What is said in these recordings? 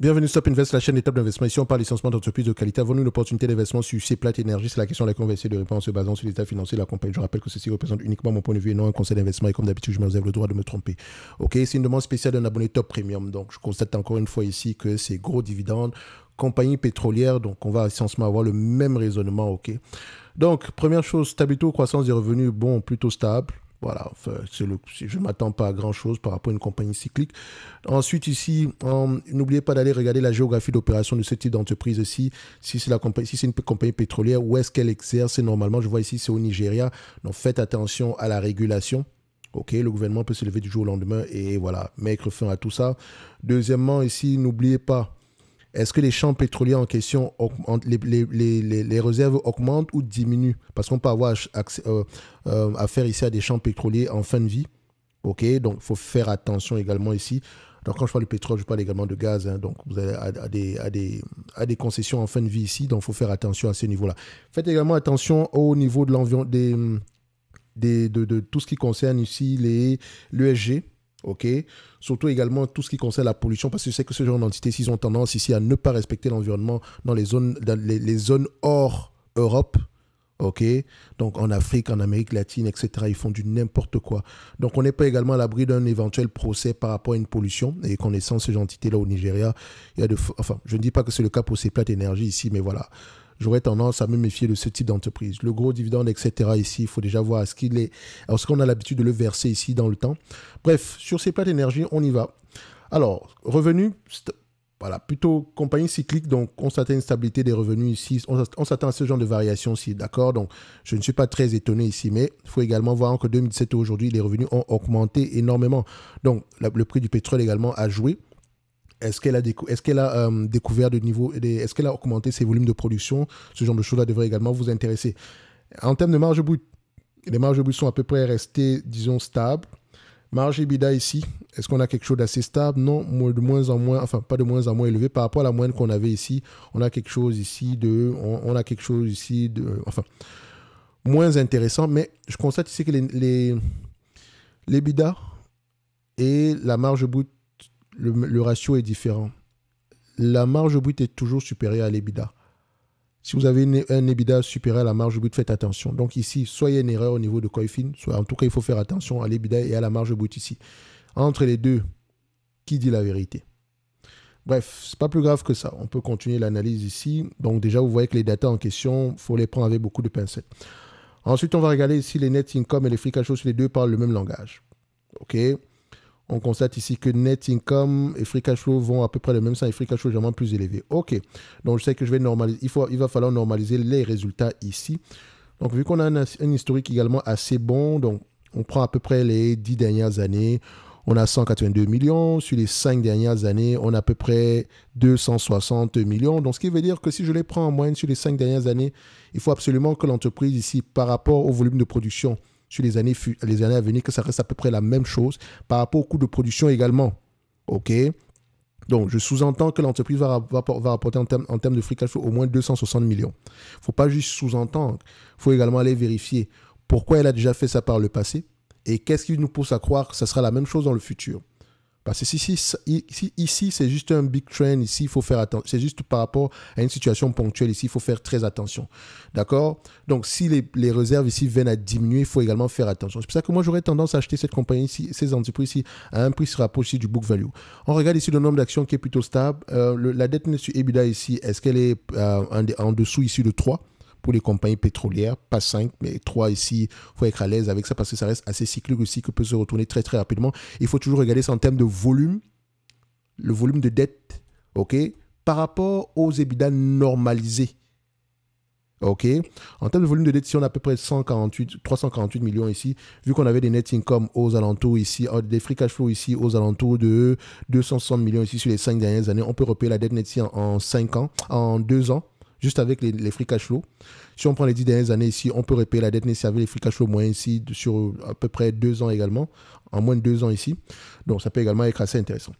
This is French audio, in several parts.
Bienvenue Stop Invest, la chaîne étape d'investissement. Ici, on parle licenciement d'entreprises de qualité. Avons-nous une opportunité d'investissement sur ces plates énergie C'est la question à laquelle on va essayer de répondre en se basant sur l'état financier de la compagnie. Je rappelle que ceci représente uniquement mon point de vue et non un conseil d'investissement. Et comme d'habitude, je me réserve le droit de me tromper. Ok, c'est une demande spéciale d'un abonné top premium. Donc, je constate encore une fois ici que c'est gros dividende. compagnie pétrolière, donc on va essentiellement avoir le même raisonnement. Ok. Donc, première chose, stabilité croissance des revenus, bon, plutôt stable. Voilà, je ne m'attends pas à grand-chose par rapport à une compagnie cyclique. Ensuite, ici, n'oubliez pas d'aller regarder la géographie d'opération de ce type d'entreprise ici. Si c'est si une compagnie pétrolière, où est-ce qu'elle exerce Normalement, je vois ici, c'est au Nigeria. Donc, faites attention à la régulation. OK, le gouvernement peut se lever du jour au lendemain et voilà, mettre fin à tout ça. Deuxièmement, ici, n'oubliez pas est-ce que les champs pétroliers en question, augmentent, les, réserves augmentent ou diminuent Parce qu'on peut avoir accès, euh, euh, affaire ici à des champs pétroliers en fin de vie. OK, donc il faut faire attention également ici. Donc quand je parle de pétrole, je parle également de gaz. Hein. donc vous avez à, des, concessions en fin de vie ici, donc il faut faire attention à ce niveau là Faites également attention au niveau de l'environnement, des, de, tout ce qui concerne ici les l'ESG OK Surtout également tout ce qui concerne la pollution, parce que je sais que ce genre d'entité, s'ils ont tendance ici à ne pas respecter l'environnement dans les zones, dans les, zones hors Europe, OK Donc en Afrique, en Amérique latine, etc., ils font du n'importe quoi. Donc on n'est pas également à l'abri d'un éventuel procès par rapport à une pollution. Et connaissant ces entités-là au Nigeria, il y a de... Enfin, je ne dis pas que c'est le cas pour ces plates énergies ici, mais voilà j'aurais tendance à me méfier de ce type d'entreprise. Le gros dividende, etc. ici, il faut déjà voir ce qu'il est, est-ce qu'on a l'habitude de le verser ici dans le temps. Bref, sur ces plats d'énergie, on y va. Alors, revenus, voilà, plutôt compagnie cyclique, donc on s'attend à une stabilité des revenus ici, on s'attend à ce genre de variation ici, d'accord Donc je ne suis pas très étonné ici, mais il faut également voir que 2017 aujourd'hui, les revenus ont augmenté énormément. Donc le prix du pétrole également a joué, est-ce qu'elle a, euh, découvert de niveau, est-ce qu'elle a augmenté ses volumes de production Ce genre de choses-là devrait également vous intéresser. En termes de marge brute, les marges brutes sont à peu près restées, disons, stables. Marge EBITDA ici, est-ce qu'on a quelque chose d'assez stable Non, de moins en moins, enfin pas de moins en moins élevé par rapport à la moyenne qu'on avait ici. On a quelque chose ici de, on, a quelque chose ici de, enfin moins intéressant. Mais je constate ici que les, les, et la marge brute le, ratio est différent. La marge brute est toujours supérieure à l'EBIDA. Si vous avez un EBITDA supérieur à la marge brute, faites attention. Donc ici, soit il y a une erreur au niveau de Coifin, soit en tout cas, il faut faire attention à l'EBIDA et à la marge brute ici. Entre les deux, qui dit la vérité Bref, c'est pas plus grave que ça. On peut continuer l'analyse ici. Donc déjà, vous voyez que les datas en question, faut les prendre avec beaucoup de pincettes. Ensuite, on va regarder ici les net income et les free cash flow les deux parlent le même langage. OK on constate ici que net income et free cash flow vont à peu près le même sens et free cash flow généralement plus élevé. OK. Donc, je sais que je vais normaliser. Il, faut, il va falloir normaliser les résultats ici. Donc, vu qu'on a un, un, historique également assez bon, donc on prend à peu près les 10 dernières années. On a 182 millions. Sur les 5 dernières années, on a à peu près 260 millions. Donc, ce qui veut dire que si je les prends en moyenne sur les 5 dernières années, il faut absolument que l'entreprise ici, par rapport au volume de production, sur les années, les années à venir, que ça reste à peu près la même chose par rapport au coût de production également. OK donc, je sous-entends que l'entreprise va, va, va, rapporter en termes, en termes de free cash au moins 260 millions. Il ne faut pas juste sous-entendre, il faut également aller vérifier pourquoi elle a déjà fait ça par le passé et qu'est-ce qui nous pousse à croire que ça sera la même chose dans le futur. Parce que si, ici, ici c'est juste un big trend, ici, il faut faire attention. C'est juste par rapport à une situation ponctuelle, ici, il faut faire très attention. D'accord Donc, si les, les, réserves ici viennent à diminuer, il faut également faire attention. C'est pour ça que moi, j'aurais tendance à acheter cette compagnie ici, ces entreprises ici, à un prix qui se rapproche ici du book value. On regarde ici le nombre d'actions qui est plutôt stable. Euh, la dette sur EBITDA ici, est-ce qu'elle est, euh, en dessous ici de 3 pour les compagnies pétrolières, pas 5, mais 3 ici. Il faut être à l'aise avec ça parce que ça reste assez cyclique aussi, que peut se retourner très très rapidement. Il faut toujours regarder ça en termes de volume, le volume de dette, ok, par rapport aux EBITDA normalisés. OK En termes de volume de dette, si on a à peu près 148, 348 millions ici, vu qu'on avait des net income aux alentours ici, euh, des free cash flow ici aux alentours de 260 millions ici sur les 5 dernières années, on peut repayer la dette net ici en 5 ans, en 2 ans juste avec les, les free cash flow. Si on prend les dix dernières années ici, on peut repayer la dette nécessaire avec les free cash flow moins ici sur euh, à peu près deux ans également, en moins de deux ans ici. Donc ça peut également être assez intéressant.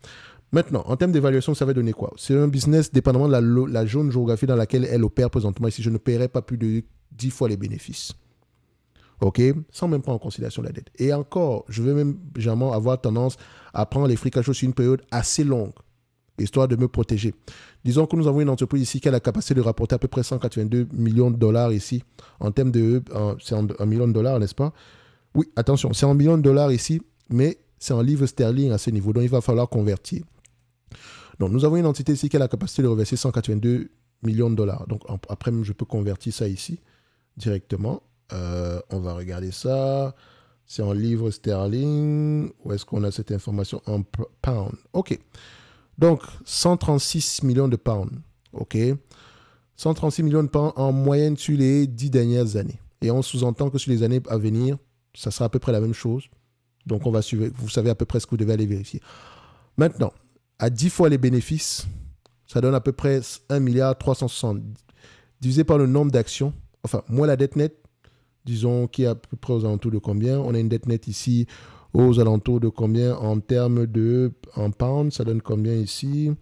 Maintenant, en termes d'évaluation, ça va donner quoi C'est un business dépendamment de la, zone géographique dans laquelle elle opère présentement. Ici, je ne paierai pas plus de 10 fois les bénéfices. OK Sans même prendre en considération la dette. Et encore, je vais même généralement avoir tendance à prendre les free cash flow sur une période assez longue histoire de me protéger. Disons que nous avons une entreprise ici qui a la capacité de rapporter à peu près 182 millions de dollars ici, en termes de... C'est en, million de dollars, n'est-ce pas Oui, attention, c'est un million de dollars ici, mais c'est en livres sterling à ce niveau, donc il va falloir convertir. Donc nous avons une entité ici qui a la capacité de reverser 182 millions de dollars. Donc après, je peux convertir ça ici directement. Euh, on va regarder ça. C'est en livres sterling. Où est-ce qu'on a cette information En pound. OK. Donc, 136 millions de pounds. OK 136 millions de pounds en moyenne sur les 10 dernières années. Et on sous-entend que sur les années à venir, ça sera à peu près la même chose. Donc, on va suivre. Vous savez à peu près ce que vous devez aller vérifier. Maintenant, à 10 fois les bénéfices, ça donne à peu près 1 milliard 360 divisé par le nombre d'actions. Enfin, moins la dette nette, disons qui est à peu près aux alentours de combien. On a une dette nette ici aux alentours de combien en termes de en pounds Ça donne combien ici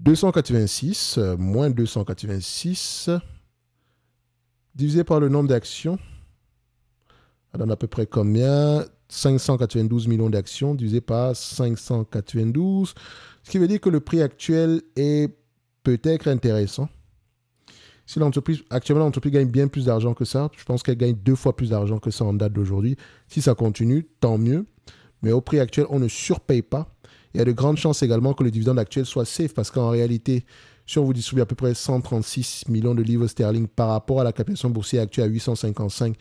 286 moins 286 divisé par le nombre d'actions. Ça donne à peu près combien 592 millions d'actions divisé par 592. Ce qui veut dire que le prix actuel est peut-être intéressant. Si l'entreprise, actuellement, l'entreprise gagne bien plus d'argent que ça, je pense qu'elle gagne deux fois plus d'argent que ça en date d'aujourd'hui. Si ça continue, tant mieux. Mais au prix actuel, on ne surpaye pas. Il y a de grandes chances également que le dividende actuel soit safe parce qu'en réalité, si on vous distribue à peu près 136 millions de livres sterling par rapport à la capitalisation boursière actuelle à 855,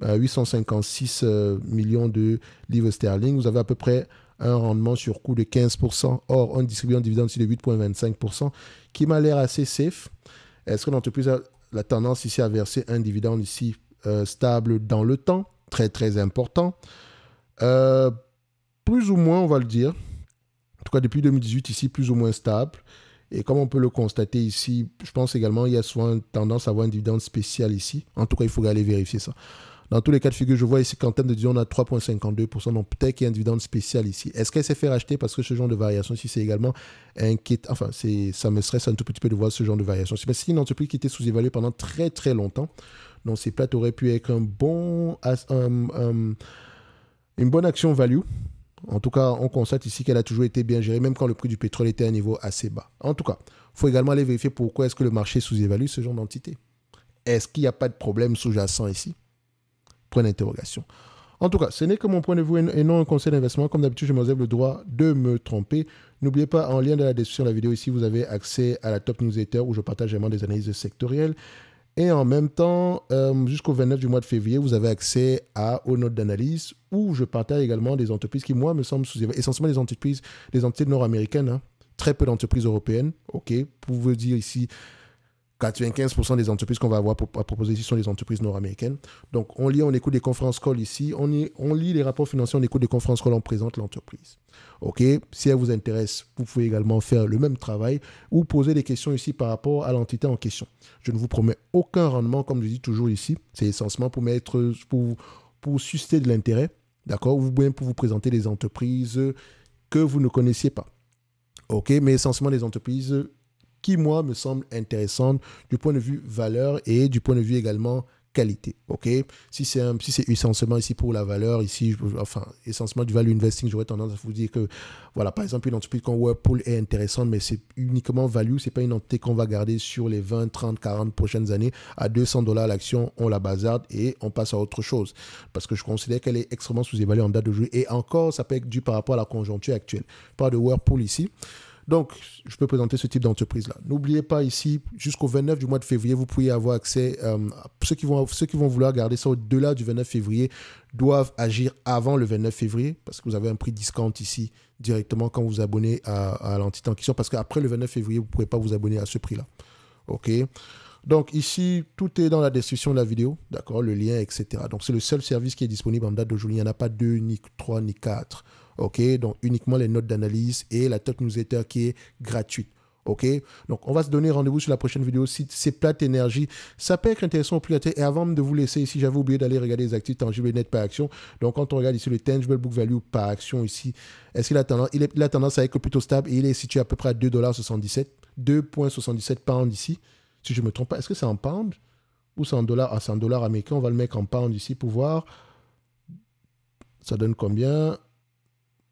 856 euh, euh, millions de livres sterling, vous avez à peu près un rendement sur coût de 15%. Or, on distribue un dividende de 8,25%, qui m'a l'air assez safe. Est-ce que l'entreprise a la tendance ici à verser un dividende ici euh, stable dans le temps Très, très important. Euh, plus ou moins, on va le dire. En tout cas, depuis 2018, ici, plus ou moins stable. Et comme on peut le constater ici, je pense également qu'il y a souvent une tendance à avoir un dividende spécial ici. En tout cas, il faut aller vérifier ça. Dans tous les cas de figure, je vois ici qu'en termes de dividendes, on a 3,52%. Donc peut-être qu'il y a un dividende spécial ici. Est-ce qu'elle s'est fait racheter parce que ce genre de variation ici, c'est également inquiétant. Enfin, ça me stresse un tout petit peu de voir ce genre de variation. Mais c'est une entreprise qui était sous-évaluée pendant très très longtemps. Donc ces plates auraient pu être un bon, une bonne action value. En tout cas, on constate ici qu'elle a toujours été bien gérée, même quand le prix du pétrole était à un niveau assez bas. En tout cas, il faut également aller vérifier pourquoi est-ce que le marché sous-évalue ce genre d'entité. Est-ce qu'il n'y a pas de problème sous-jacent ici Point d'interrogation. En tout cas, ce n'est que mon point de vue et non un conseil d'investissement. Comme d'habitude, je me réserve le droit de me tromper. N'oubliez pas, en lien de la description de la vidéo ici, vous avez accès à la top newsletter où je partage également des analyses sectorielles. Et en même temps, euh, jusqu'au 29 du mois de février, vous avez accès à, aux notes d'analyse où je partage également des entreprises qui, moi, me semblent essentiellement des entreprises, des entités nord-américaines, hein. très peu d'entreprises européennes. OK, pour vous dire ici, 95% des entreprises qu'on va avoir à proposer ici sont des entreprises nord-américaines. Donc, on lit, on écoute des conférences call ici, on, lit les rapports financiers, on écoute des conférences call, on présente l'entreprise. OK Si elle vous intéresse, vous pouvez également faire le même travail ou poser des questions ici par rapport à l'entité en question. Je ne vous promets aucun rendement, comme je dis toujours ici. C'est essentiellement pour, mettre, pour, pour susciter de l'intérêt, d'accord Ou bien pour vous présenter des entreprises que vous ne connaissiez pas. OK Mais essentiellement des entreprises qui, moi, me semble intéressante du point de vue valeur et du point de vue également qualité. Ok, si c'est si c'est essentiellement ici pour la valeur, ici, enfin essentiellement du value investing, j'aurais tendance à vous dire que voilà, par exemple, une entreprise comme Whirlpool est intéressante, mais c'est uniquement value, c'est pas une entité qu'on va garder sur les 20, 30, 40 prochaines années à 200 dollars l'action, on la bazarde et on passe à autre chose parce que je considère qu'elle est extrêmement sous-évaluée en date de jeu et encore, ça peut être dû par rapport à la conjoncture actuelle. par de Whirlpool ici. Donc, je peux présenter ce type d'entreprise-là. N'oubliez pas ici, jusqu'au 29 du mois de février, vous pourriez avoir accès, euh, ceux, qui vont, ceux qui vont vouloir garder ça au-delà du 29 février doivent agir avant le 29 février parce que vous avez un prix discount ici directement quand vous vous abonnez à, à l'entité en question parce qu'après le 29 février, vous ne pourrez pas vous abonner à ce prix-là. OK donc ici, tout est dans la description de la vidéo, d'accord, le lien, etc. Donc c'est le seul service qui est disponible en date d'aujourd'hui. Il n'y en a pas deux, ni trois, ni quatre. OK, donc uniquement les notes d'analyse et la top newsletter qui est gratuite. OK, donc on va se donner rendez-vous sur la prochaine vidéo. Site c'est plate énergie, ça peut être intéressant au plus Et avant de vous laisser ici, j'avais oublié d'aller regarder les actifs tangibles et nets par action. Donc quand on regarde ici le tangible book value par action ici, est-ce qu'il a tendance, il, tendance à être plutôt stable et il est situé à peu près à 2,77$, 2,77 par an ici si je ne me trompe pas, est-ce que c'est en pound ou c'est en dollars À ah, 100 dollars américains. On va le mettre en pound ici pour voir. Ça donne combien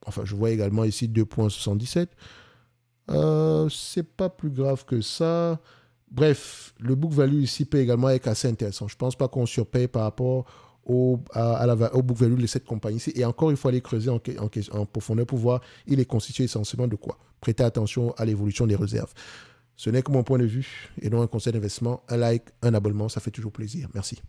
Enfin, je vois également ici 2,77. Ce euh, c'est pas plus grave que ça. Bref, le book value ici peut également avec assez intéressant. Je ne pense pas qu'on surpaye par rapport au, book value de cette compagnie ici. Et encore, il faut aller creuser en, en profondeur pour voir il est constitué essentiellement de quoi. Prêtez attention à l'évolution des réserves. Ce n'est que mon point de vue et non un conseil d'investissement. Un like, un abonnement, ça fait toujours plaisir. Merci.